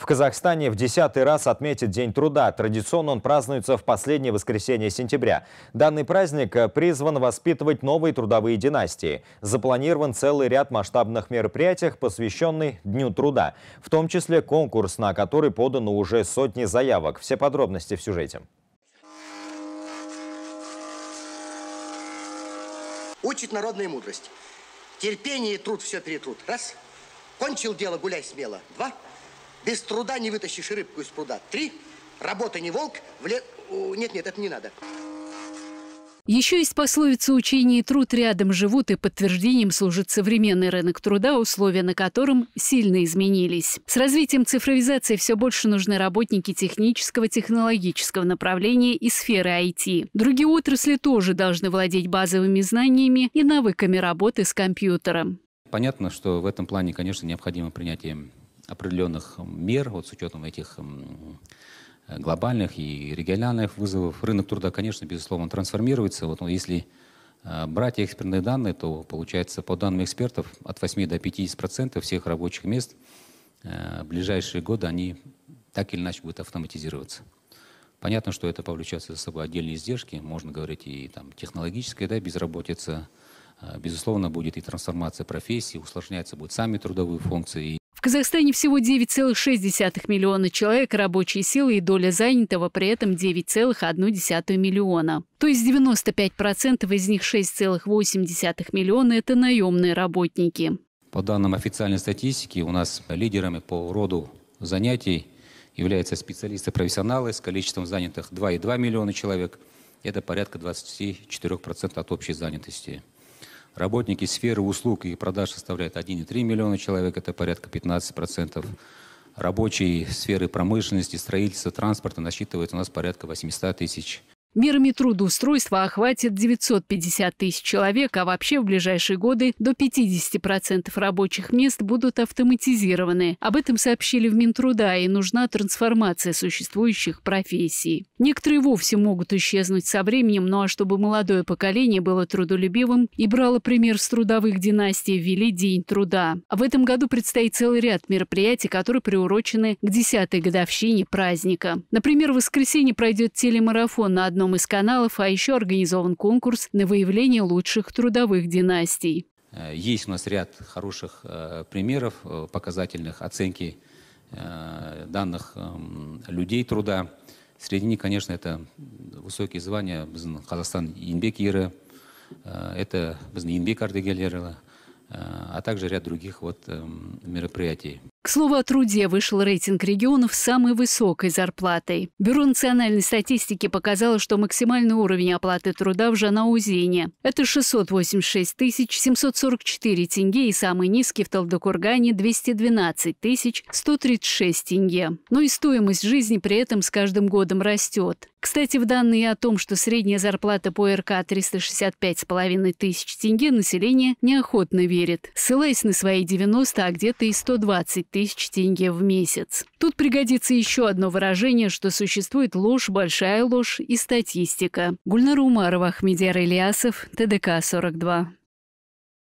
В Казахстане в десятый раз отметит День труда. Традиционно он празднуется в последнее воскресенье сентября. Данный праздник призван воспитывать новые трудовые династии. Запланирован целый ряд масштабных мероприятий, посвященный Дню труда. В том числе конкурс, на который подано уже сотни заявок. Все подробности в сюжете. Учит народная мудрость. Терпение и труд все перетрут. Раз. Кончил дело, гуляй смело. Два. Без труда не вытащишь рыбку из пруда. Три. Работа не волк. В ле... Нет, нет, это не надо. Еще есть пословица «учение и труд рядом живут» и подтверждением служит современный рынок труда, условия на котором сильно изменились. С развитием цифровизации все больше нужны работники технического, технологического направления и сферы IT. Другие отрасли тоже должны владеть базовыми знаниями и навыками работы с компьютером. Понятно, что в этом плане, конечно, необходимо принятие определенных эм, мер, вот с учетом этих эм, глобальных и региональных вызовов. Рынок труда, конечно, безусловно, трансформируется. Вот ну, если э, брать экспертные данные, то получается, по данным экспертов, от 8 до 50% процентов всех рабочих мест э, в ближайшие годы они так или иначе будут автоматизироваться. Понятно, что это повлечет за собой отдельные издержки, можно говорить и там технологическая да, безработица, э, безусловно, будет и трансформация профессий, усложняются будут сами трудовые функции, и в Казахстане всего 9,6 миллиона человек рабочей силы и доля занятого при этом 9,1 миллиона. То есть 95% из них 6,8 миллиона – это наемные работники. По данным официальной статистики, у нас лидерами по роду занятий являются специалисты-профессионалы с количеством занятых 2,2 миллиона человек. Это порядка 24% от общей занятости. Работники сферы услуг и продаж составляют 1,3 миллиона человек, это порядка 15%. Рабочие сферы промышленности, строительства, транспорта насчитывают у нас порядка 800 тысяч Мерами трудоустройства охватит 950 тысяч человек, а вообще в ближайшие годы до 50% рабочих мест будут автоматизированы. Об этом сообщили в Минтруда, и нужна трансформация существующих профессий. Некоторые вовсе могут исчезнуть со временем, ну а чтобы молодое поколение было трудолюбивым и брало пример с трудовых династий, ввели День труда. А в этом году предстоит целый ряд мероприятий, которые приурочены к 10-й годовщине праздника. Например, в воскресенье пройдет телемарафон на одном одном из каналов, а еще организован конкурс на выявление лучших трудовых династий. Э, есть у нас ряд хороших э, примеров, э, показательных оценки данных эм, людей труда. Среди них, конечно, это высокие звания Казахстан Инбек Иры, это Инбек Ардегелерова, а также ряд других вот эм, мероприятий. К слову о труде вышел рейтинг регионов с самой высокой зарплатой. Бюро национальной статистики показало, что максимальный уровень оплаты труда в Жанаузине – это 686 744 тенге и самый низкий в Талдыкургане – 212 136 тенге. Но и стоимость жизни при этом с каждым годом растет. Кстати, в данные о том, что средняя зарплата по РК 365,5 тысяч тенге, население неохотно верит, ссылаясь на свои 90, а где-то и 120 тысяч тенге в месяц. Тут пригодится еще одно выражение, что существует ложь, большая ложь и статистика. Гульнара Умарова, Ахмедяр Ильясов, ТДК 42.